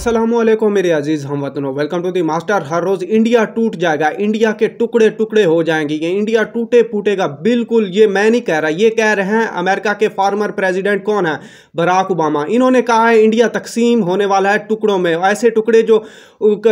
असलम मेरे अजीज़ हम वतनों वेलकम टू दी मास्टर हर रोज़ इंडिया टूट जाएगा इंडिया के टुकड़े टुकड़े हो जाएंगे ये इंडिया टूटे फूटेगा बिल्कुल ये मैं नहीं कह रहा ये कह रहे हैं अमेरिका के फार्मर प्रेसिडेंट कौन है बराक ओबामा इन्होंने कहा है इंडिया तकसीम होने वाला है टुकड़ों में ऐसे टुकड़े जो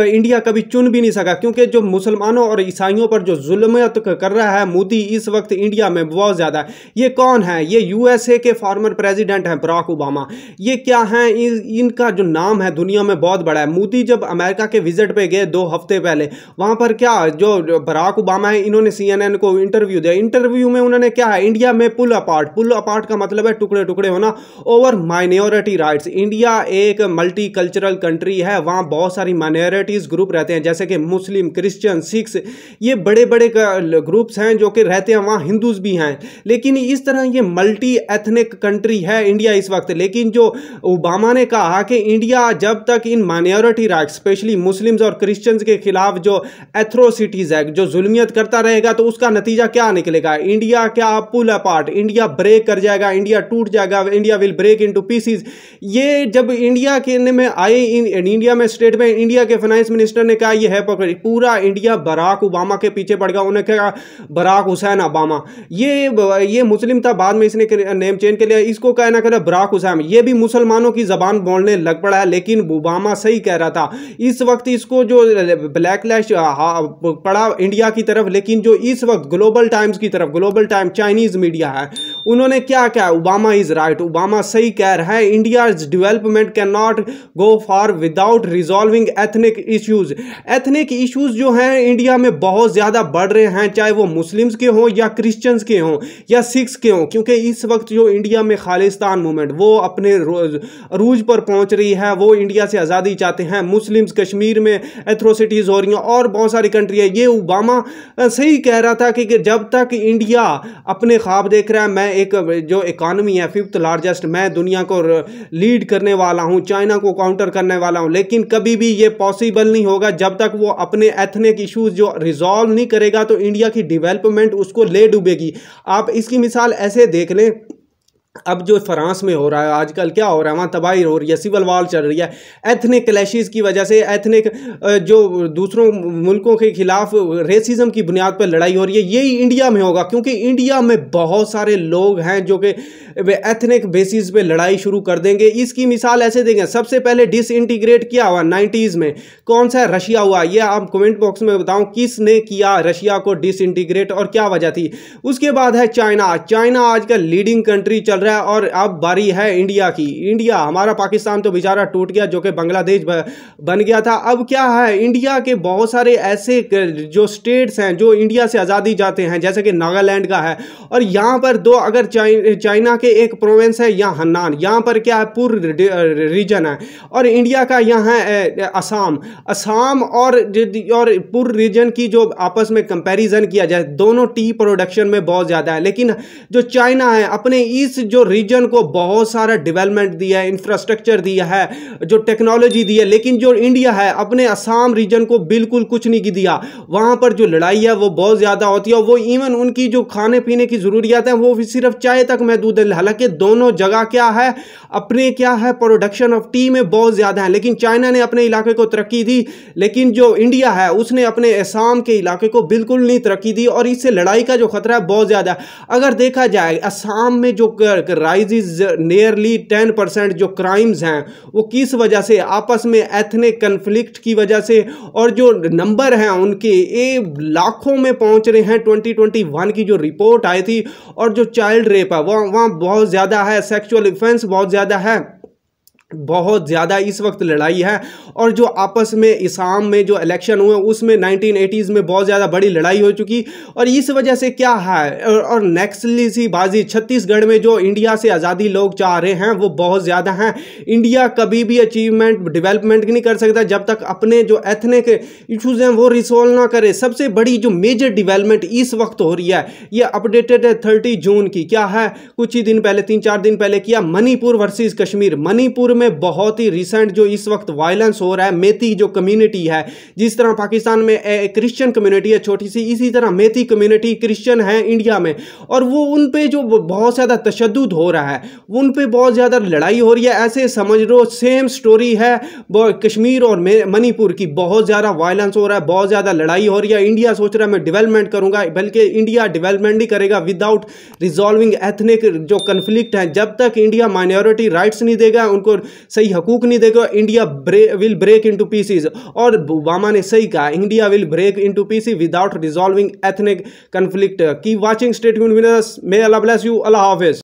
इंडिया कभी चुन भी नहीं सका क्योंकि जो मुसलमानों और ईसाइयों पर जो जुलमत कर रहा है मोदी इस वक्त इंडिया में बहुत ज़्यादा ये कौन है ये यू के फार्मर प्रेजिडेंट हैं बराक ओबामा ये क्या हैं इनका जो नाम है दुनिया में बहुत बड़ा है मोदी जब अमेरिका के विजिट पे गए दो हफ्ते पहले वहां पर क्या जो बराक ओबामा है इन्होंने सीएनएन को इंटरव्यू दिया इंटरव्यू में उन्होंने क्या है इंडिया में पुल अपार्ट पुल अपार्ट का मतलब है टुकड़े टुकड़े होना ओवर माइनॉरिटी राइट्स इंडिया एक मल्टी कल्चरल कंट्री है वहां बहुत सारी माइनॉरिटीज़ ग्रुप रहते हैं जैसे कि मुस्लिम क्रिश्चियन सिख्स ये बड़े बड़े ग्रुप्स हैं जो कि रहते हैं वहां हिंदूज भी हैं लेकिन इस तरह ये मल्टी एथनिक कंट्री है इंडिया इस वक्त लेकिन जो ओबामा ने कहा कि इंडिया जब तक इन माइनॉरिटी राइट स्पेशली मुस्लिम्स और क्रिश्चियंस के खिलाफ जो एथ्रोसिटीज़ है जो जुलमियत करता रहेगा तो उसका नतीजा क्या निकलेगा इंडिया क्या पुल अपार्ट इंडिया ब्रेक कर जाएगा इंडिया टूट जाएगा India will break into pieces ये जब इंडिया के में आए इन, इंडिया में स्टेट में इंडिया के फाइनेंस मिनिस्टर ने कहा यह है पूरा इंडिया बराक ओबामा के पीछे पड़ गया उन्हें कहा बराक हुसैन ओबामा ये ये मुस्लिम था बाद में इसने नेम चेंज कर लिया इसको कहना कहना बराक हुसैन ये भी मुसलमानों की जबान बोलने लग पड़ा है लेकिन ओबामा मामा सही कह रहा था इस वक्त इसको जो ब्लैकलैश पड़ा इंडिया की तरफ लेकिन जो इस वक्त ग्लोबल टाइम्स की तरफ ग्लोबल टाइम चाइनीज मीडिया है उन्होंने क्या क्या ओबामा इज़ राइट ओबामा सही कह रहा है India development can not go for without resolving ethnic issues ethnic issues जो हैं इंडिया में बहुत ज़्यादा बढ़ रहे हैं चाहे वो मुस्लिम्स के हों या क्रिश्चियंस के हों या सिख्स के हों क्योंकि इस वक्त जो इंडिया में खालिस्तान मूवमेंट वो अपने रूज पर पहुंच रही है वो इंडिया से आज़ादी चाहते हैं मुस्लिम्स कश्मीर में एथ्रोसिटीज़ हो रही हैं और बहुत सारी कंट्री है ये ओबामा सही कह रहा था कि जब तक इंडिया अपने ख्वाब देख रहा है मैं मैं एक जो इकानमी है फिफ्थ लार्जेस्ट मैं दुनिया को लीड करने वाला हूँ चाइना को काउंटर करने वाला हूँ लेकिन कभी भी ये पॉसिबल नहीं होगा जब तक वो अपने एथनिक इशूज़ जो रिजॉल्व नहीं करेगा तो इंडिया की डिवेलपमेंट उसको ले डूबेगी आप इसकी मिसाल ऐसे देख लें अब जो फ्रांस में हो रहा है आजकल क्या हो रहा है वहाँ तबाही हो रही है सिविल वॉर चल रही है एथनिक क्लैशेस की वजह से एथनिक जो दूसरों मुल्कों के खिलाफ रेसिज्म की बुनियाद पर लड़ाई हो रही है यही इंडिया में होगा क्योंकि इंडिया में बहुत सारे लोग हैं जो कि एथनिक बेसिस पे लड़ाई शुरू कर देंगे इसकी मिसाल ऐसे देंगे सबसे पहले डिसइंटीग्रेट किया हुआ नाइन्टीज़ में कौन सा रशिया हुआ यह आप कमेंट बॉक्स में बताओ किसने किया रशिया को डिसइंटीग्रेट और क्या वजह थी उसके बाद है चाइना चाइना आजकल लीडिंग कंट्री चल रहा रहा और अब बारी है इंडिया की इंडिया हमारा पाकिस्तान तो बेचारा टूट गया जो कि बांग्लादेश बन गया था अब क्या है इंडिया के बहुत सारे ऐसे जो स्टेट्स हैं जो इंडिया से आज़ादी जाते हैं जैसे कि नागालैंड का है और यहाँ पर दो अगर चाइना के एक प्रोविंस है यहाँ हन्नान यहाँ पर क्या है पूर्व रीजन है और इंडिया का यहाँ है असम असम और और पूर्व रीजन की जो आपस में कंपैरिजन किया जाए दोनों टी प्रोडक्शन में बहुत ज़्यादा है लेकिन जो चाइना है अपने इस जो रीजन को बहुत सारा डेवलपमेंट दिया है इंफ्रास्ट्रक्चर दिया है जो टेक्नोलॉजी दी है लेकिन जो इंडिया है अपने असम रीजन को बिल्कुल कुछ नहीं दिया वहाँ पर जो लड़ाई है वो बहुत ज़्यादा होती है और वो इवन उनकी जो खाने पीने की ज़रूरियात है वो सिर्फ चाय तक महदूद है हालांकि दोनों जगह क्या है अपने क्या है प्रोडक्शन ऑफ टी में बहुत ज़्यादा है लेकिन चाइना ने अपने इलाके को तरक्की दी लेकिन जो इंडिया है उसने अपने असम के इलाके को बिल्कुल नहीं तरक्की दी और इससे लड़ाई का जो खतरा है बहुत ज़्यादा अगर देखा जाए असम में जो तक राइज नियरली टेन परसेंट जो क्राइम्स हैं वो किस वजह से आपस में एथनिक कन्फ्लिक्ट की वजह से और जो नंबर हैं उनके ये लाखों में पहुंच रहे हैं 2021 की जो रिपोर्ट आई थी और जो चाइल्ड रेप है वह वहाँ बहुत ज़्यादा है सेक्सुअल इफेंस बहुत ज़्यादा है बहुत ज़्यादा इस वक्त लड़ाई है और जो आपस में इसाम में जो इलेक्शन हुए उसमें 1980s में बहुत ज़्यादा बड़ी लड़ाई हो चुकी और इस वजह से क्या है और नेक्स्टली सी बाजी छत्तीसगढ़ में जो इंडिया से आज़ादी लोग चाह रहे हैं वो बहुत ज़्यादा हैं इंडिया कभी भी अचीवमेंट डेवलपमेंट नहीं कर सकता जब तक अपने जो एथनिक इशूज़ हैं वो रिसोल्व ना करें सबसे बड़ी जो मेजर डिवेलपमेंट इस वक्त हो रही है ये अपडेटेड है थर्टी जून की क्या है कुछ ही दिन पहले तीन चार दिन पहले किया मनीपुर वर्सेज कश्मीर मनीपुर में बहुत ही रिसेंट जो इस वक्त वायलेंस हो रहा है मेथी जो कम्युनिटी है जिस तरह पाकिस्तान में क्रिश्चियन कम्युनिटी है छोटी सी इसी तरह मेथी कम्युनिटी क्रिश्चियन है इंडिया में और वो उन पर जो बहुत ज़्यादा तशद हो रहा है उन पर बहुत ज़्यादा लड़ाई हो रही है ऐसे समझ लो सेम स्टोरी है कश्मीर और मणिपुर की बहुत ज़्यादा वायलेंस हो रहा है बहुत ज़्यादा लड़ाई हो रही है इंडिया सोच रहा है मैं डिवेलपमेंट करूँगा बल्कि इंडिया डिवेलपमेंट ही करेगा विदाउट रिजॉल्विंग एथनिक जो कन्फ्लिक्ट जब तक इंडिया माइनॉरिटी राइट्स नहीं देगा उनको सही हकूक नहीं देगा India will break into pieces और ओबामा ने सही कहा India will break into piece without resolving ethnic conflict की watching state winners may Allah bless you Allah Hafiz